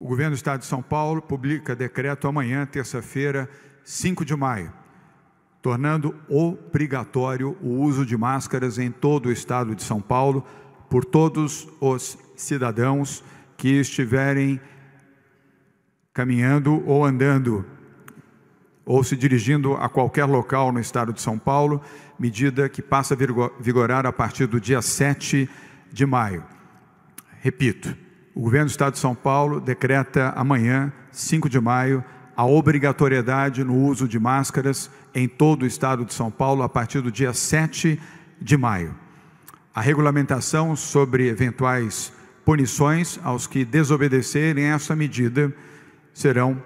O governo do Estado de São Paulo publica decreto amanhã, terça-feira, 5 de maio, tornando obrigatório o uso de máscaras em todo o Estado de São Paulo por todos os cidadãos que estiverem caminhando ou andando ou se dirigindo a qualquer local no estado de São Paulo, medida que passa a vigorar a partir do dia 7 de maio. Repito, o governo do Estado de São Paulo decreta amanhã, 5 de maio, a obrigatoriedade no uso de máscaras em todo o estado de São Paulo a partir do dia 7 de maio. A regulamentação sobre eventuais punições aos que desobedecerem essa medida serão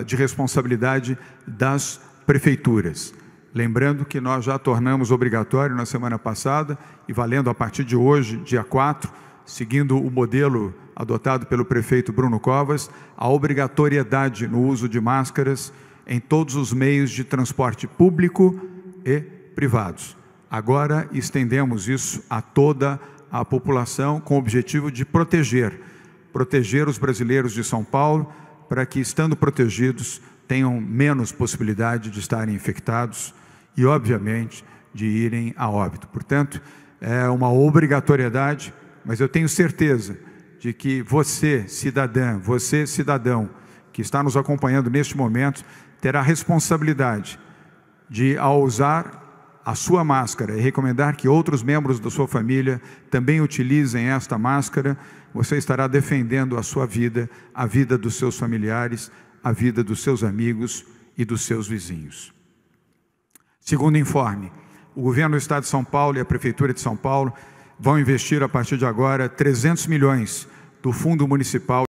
uh, de responsabilidade das prefeituras. Lembrando que nós já tornamos obrigatório na semana passada e valendo a partir de hoje, dia 4, seguindo o modelo adotado pelo prefeito Bruno Covas, a obrigatoriedade no uso de máscaras em todos os meios de transporte público e privados. Agora estendemos isso a toda a população com o objetivo de proteger, proteger os brasileiros de São Paulo para que, estando protegidos, tenham menos possibilidade de estarem infectados e, obviamente, de irem a óbito. Portanto, é uma obrigatoriedade mas eu tenho certeza de que você, cidadã, você, cidadão, que está nos acompanhando neste momento, terá a responsabilidade de, ao usar a sua máscara e recomendar que outros membros da sua família também utilizem esta máscara, você estará defendendo a sua vida, a vida dos seus familiares, a vida dos seus amigos e dos seus vizinhos. Segundo informe, o governo do Estado de São Paulo e a Prefeitura de São Paulo vão investir a partir de agora 300 milhões do Fundo Municipal